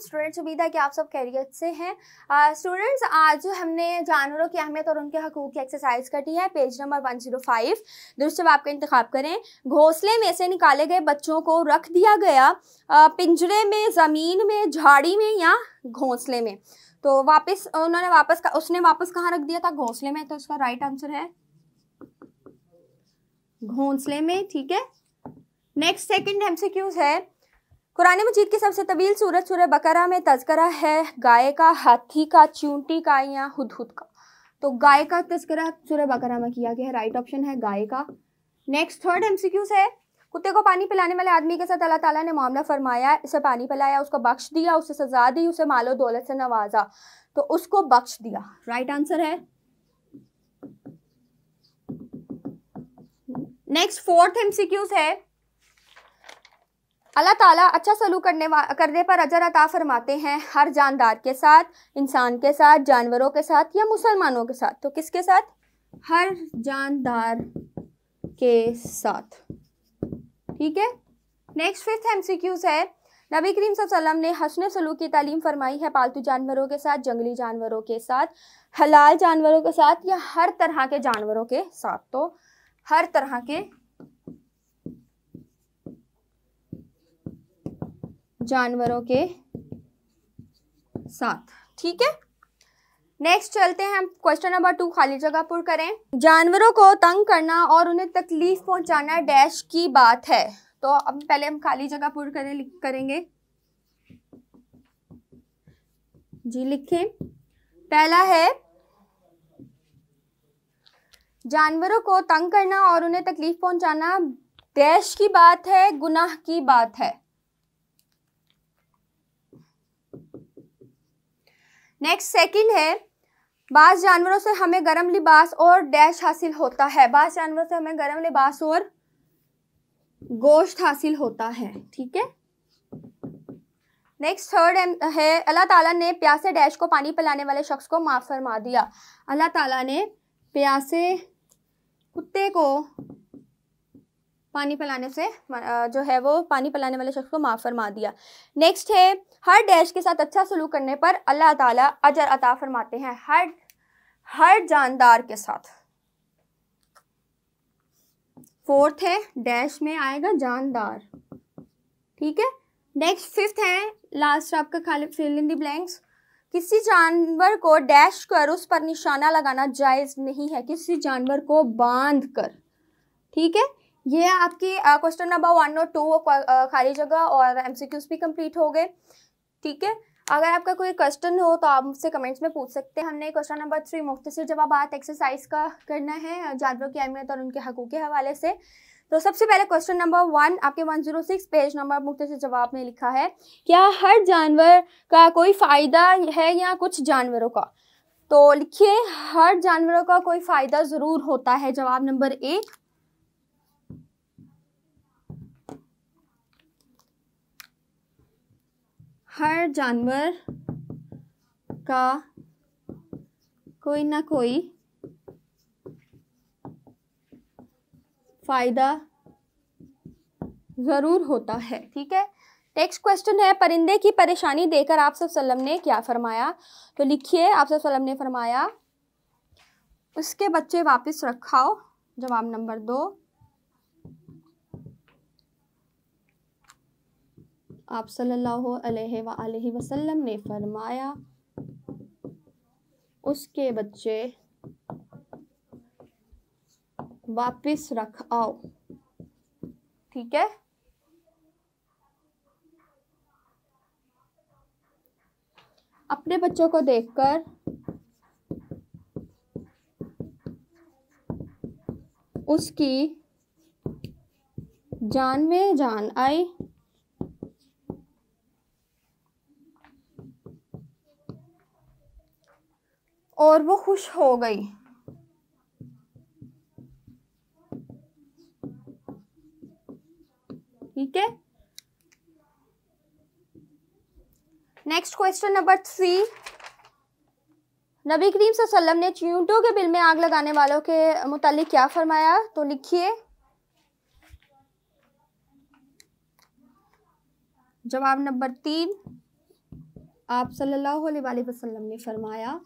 students उम्मीद है कि आप सब कैरियर से हैं स्टूडेंट्स uh, आज हमने जानवरों की अहमियत और उनके हकूक़ की एक्सरसाइज कटी है पेज नंबर 105 जीरो फाइव दुरुस्त आपका इंतखा करें घोंसले में से निकाले गए बच्चों को रख दिया गया पिंजरे में ज़मीन में झाड़ी में या घोंसले में तो वापस उन्होंने वापस उसने वापस कहाँ रख दिया था घोंसले में तो उसका राइट आंसर है घोंसले में ठीक है नेक्स्ट सेकंड एमसीक्यूज है कुरान मजीद की सबसे तवील सूरत सूर्य बकरा में तस्करा है गाय का हाथी का चूंटी का या हुदहुद का तो गाय का तस्करा सूर्य बकरा में किया गया है राइट ऑप्शन है गाय का नेक्स्ट थर्ड एमसीक्यूज है कुत्ते को पानी पिलाने वाले आदमी के साथ अल्लाह ताला ने मामला फरमाया इसे पानी पिलाया उसको बख्श दिया उसे सजा दी उसे मालो दौलत से नवाजा तो उसको बख्श दिया राइट आंसर है नेक्स्ट फोर्थ एमसीक्यूज है अल्लाह ताला अच्छा सलूक करने करने पर अजर अता फरमाते हैं हर जानदार के साथ इंसान के साथ जानवरों के साथ या मुसलमानों के साथ तो किसके साथ हर जानदार के साथ ठीक है नेक्स्ट फिफ्थ एमसीक्यूज है नबी करीम वसल्लम ने हसन सलूक की तालीम फरमाई है पालतू जानवरों के साथ जंगली जानवरों के साथ हलाल जानवरों के साथ या हर तरह के जानवरों के साथ तो हर तरह के जानवरों के साथ ठीक है नेक्स्ट चलते हैं हम क्वेश्चन नंबर टू खाली जगह पुर करें जानवरों को तंग करना और उन्हें तकलीफ पहुंचाना डैश की बात है तो अब पहले हम खाली जगह पुर करें करेंगे जी लिखें पहला है जानवरों को तंग करना और उन्हें तकलीफ पहुंचाना देश की बात है गुनाह की बात है नेक्स्ट सेकंड है बास जानवरों से हमें गर्म लिबास और डैश हासिल होता है बास जानवरों से हमें गर्म लिबास और गोश्त हासिल होता है ठीक है नेक्स्ट थर्ड है अल्लाह ताला ने प्यासे डैश को पानी पिलाने वाले शख्स को माफ़ फरमा दिया अल्लाह ताला ने प्यासे कुत्ते को पानी पिलाने से जो है वो पानी पिलाने वाले शख्स को माफ़ फरमा दिया नेक्स्ट है हर डैश के साथ अच्छा सलूक करने पर अल्लाह ताला अजर अता फरमाते हैं हर हर जानदार के साथ फोर्थ है डैश में आएगा जानदार ठीक है नेक्स्ट फिफ्थ है लास्ट आपका खाली फिल इन द ब्लैंक्स किसी जानवर को डैश कर उस पर निशाना लगाना जायज़ नहीं है किसी जानवर को बांध कर ठीक है ये आपकी क्वेश्चन नंबर वन और टू खाली जगह और एमसीक्यूज भी कंप्लीट हो गए ठीक है अगर आपका कोई क्वेश्चन हो तो आप मुझसे कमेंट्स में पूछ सकते हैं हमने क्वेश्चन नंबर थ्री मुख्तर जवाब एक्सरसाइज का करना है जानवरों की अहमियत और उनके हकूक़ के हवाले से तो सबसे पहले क्वेश्चन नंबर वन आपके 106 पेज नंबर मुक्त से जवाब में लिखा है क्या हर जानवर का कोई फ़ायदा है या कुछ जानवरों का तो लिखिए हर जानवरों का कोई फ़ायदा ज़रूर होता है जवाब नंबर एक हर जानवर का कोई ना कोई फ़ायदा ज़रूर होता है ठीक है नेक्स्ट क्वेश्चन है परिंदे की परेशानी देकर आप सब सल्लम ने क्या फरमाया तो लिखिए आप सब सल्लम ने फरमाया उसके बच्चे वापस रखाओ जवाब नंबर दो आप सल्लल्लाहु अलैहि वसल्लम ने फरमाया उसके बच्चे वापिस रख आओ ठीक है अपने बच्चों को देखकर उसकी जान में जान आई और वो खुश हो गई ठीक है नेक्स्ट क्वेश्चन नंबर थ्री नबी करीम सल्लम ने चूंटों के बिल में आग लगाने वालों के मुतालिक क्या फरमाया तो लिखिए जवाब नंबर तीन आप सल्लल्लाहु अलैहि वसल्लम ने फरमाया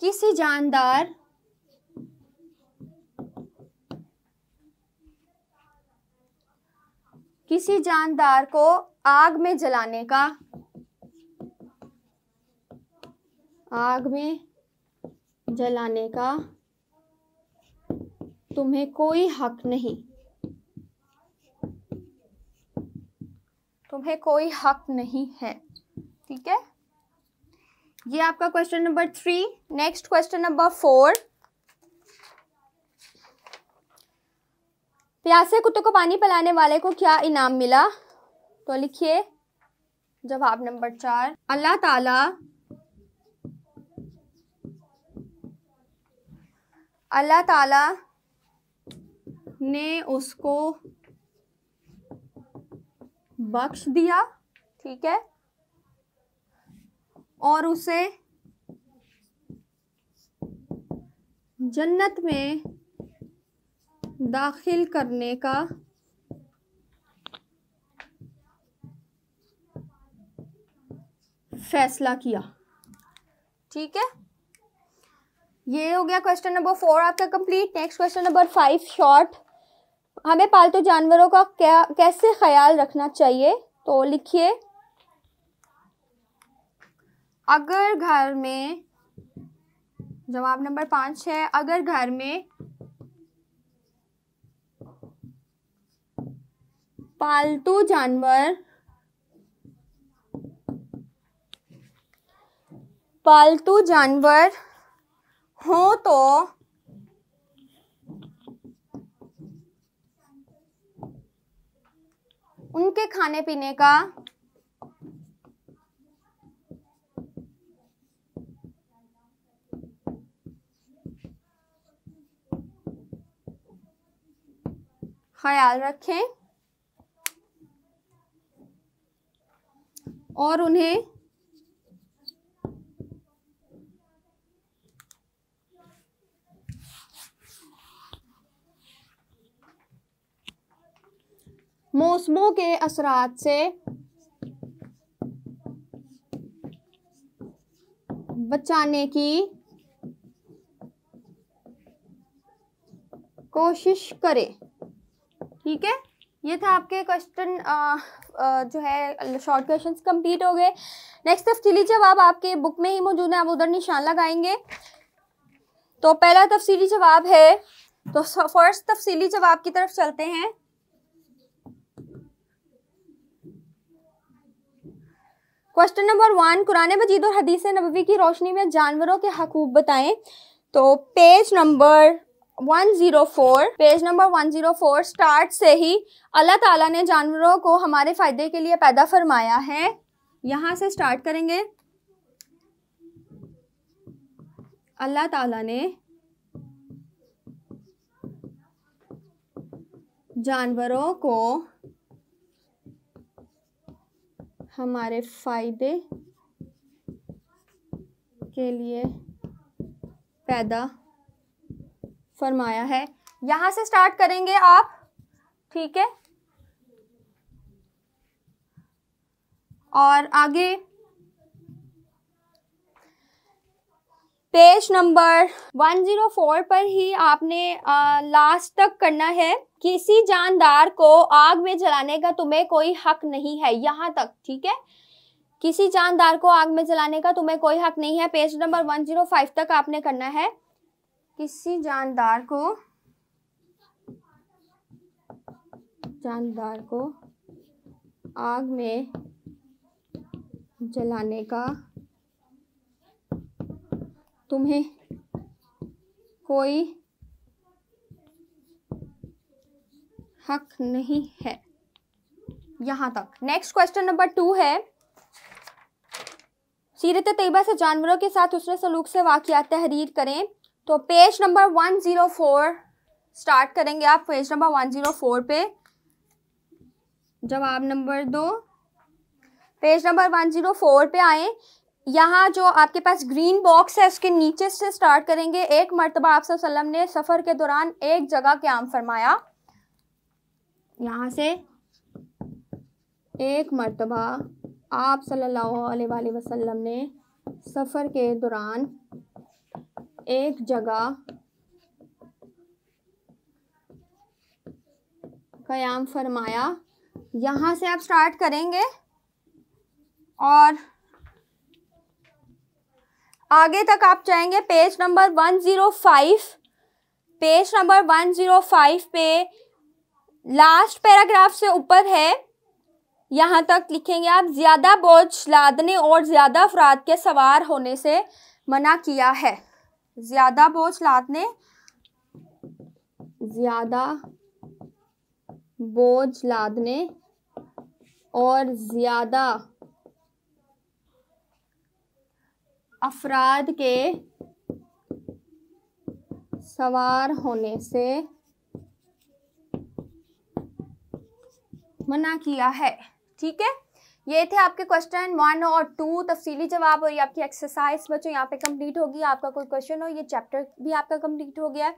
किसी जानदार किसी जानदार को आग में जलाने का आग में जलाने का तुम्हें कोई हक नहीं तुम्हें कोई हक नहीं है ठीक है ये आपका question number three next question number four प्यासे कुत्ते को पानी पिलाने वाले को क्या इनाम मिला तो लिखिए जवाब नंबर चार अल्लाह ताला अल्लाह ताला ने उसको बख्श दिया ठीक है और उसे जन्नत में दाखिल करने का फैसला किया ठीक है ये हो गया क्वेश्चन नंबर फोर आपका complete next question number five short हमें पालतू जानवरों का क्या कैसे ख्याल रखना चाहिए तो लिखिए अगर घर में जवाब नंबर पाँच है अगर घर में पालतू जानवर पालतू जानवर हो तो उनके खाने पीने का ख्याल रखें और उन्हें मौसमों के असरात से बचाने की कोशिश करें ठीक है ये था आपके क्वेश्चन जो है शॉर्ट क्वेश्चन कंप्लीट हो गए नेक्स्ट तफसीली जवाब आपके बुक में ही मौजूद है आप उधर निशान लगाएंगे तो पहला तफसीली जवाब है तो फर्स्ट तफसीली जवाब की तरफ चलते हैं क्वेश्चन नंबर वन कुरान मजीद और हदीस नबी की रोशनी में जानवरों के हकूक बताएं तो page number 104 page number 104 start से ही अल्लाह ताला ने जानवरों को हमारे फ़ायदे के लिए पैदा फरमाया है यहाँ से स्टार्ट करेंगे अल्लाह ताला ने जानवरों को हमारे फ़ायदे के लिए पैदा फरमाया है यहां से स्टार्ट करेंगे आप ठीक है और आगे पेज नंबर 104 पर ही आपने आ, लास्ट तक करना है किसी जानदार को आग में जलाने का तुम्हें कोई हक नहीं है यहां तक ठीक है किसी जानदार को आग में जलाने का तुम्हें कोई हक नहीं है पेज नंबर 105 तक आपने करना है किसी जानदार को जानदार को आग में जलाने का तुम्हें कोई हक नहीं है यहाँ तक नेक्स्ट क्वेश्चन नंबर टू है सीरत तैयबा से जानवरों के साथ उसने सलूक से वाकियात तहरीर करें तो पेज नंबर 104 स्टार्ट करेंगे आप पेज नंबर 104 पे जवाब नंबर दो पेज नंबर 104 पे आए यहाँ जो आपके पास ग्रीन बॉक्स है उसके नीचे से स्टार्ट करेंगे एक मरतबा आप सल्लम ने सफ़र के दौरान एक जगह क्याम फरमाया यहाँ से एक मरतबा आप सल्लल्लाहु अलैहि वसल्लम ने सफ़र के दौरान एक जगह कयाम फरमाया यहाँ से आप स्टार्ट करेंगे और आगे तक आप जाएंगे page number one zero five page number one zero five पे लास्ट पैराग्राफ से ऊपर है यहाँ तक लिखेंगे आप ज़्यादा बोझ लादने और ज़्यादा अफराद के सवार होने से मना किया है ज्यादा बोझ लादने ज्यादा बोझ लादने और ज्यादा अफराद के सवार होने से मना किया है ठीक है ये थे आपके क्वेश्चन वन और टू तफसीली जवाब और ये आपकी एक्सरसाइज बच्चों यहाँ पे कंप्लीट होगी आपका कोई क्वेश्चन हो ये चैप्टर भी आपका कंप्लीट हो गया है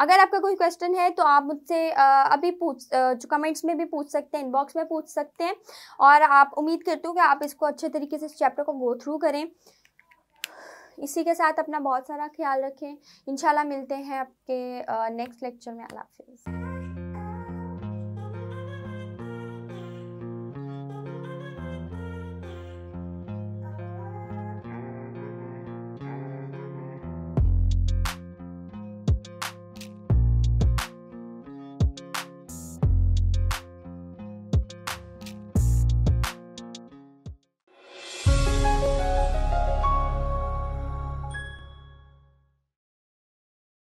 अगर आपका कोई क्वेश्चन है तो आप मुझसे अभी पूछ कमेंट्स में भी पूछ सकते हैं इनबॉक्स में पूछ सकते हैं और आप उम्मीद करती हूँ कि आप इसको अच्छे तरीके से इस चैप्टर को गो थ्रू करें इसी के साथ अपना बहुत सारा ख्याल रखें इंशाल्लाह मिलते हैं आपके नेक्स्ट लेक्चर में अल्लाह हाफिज़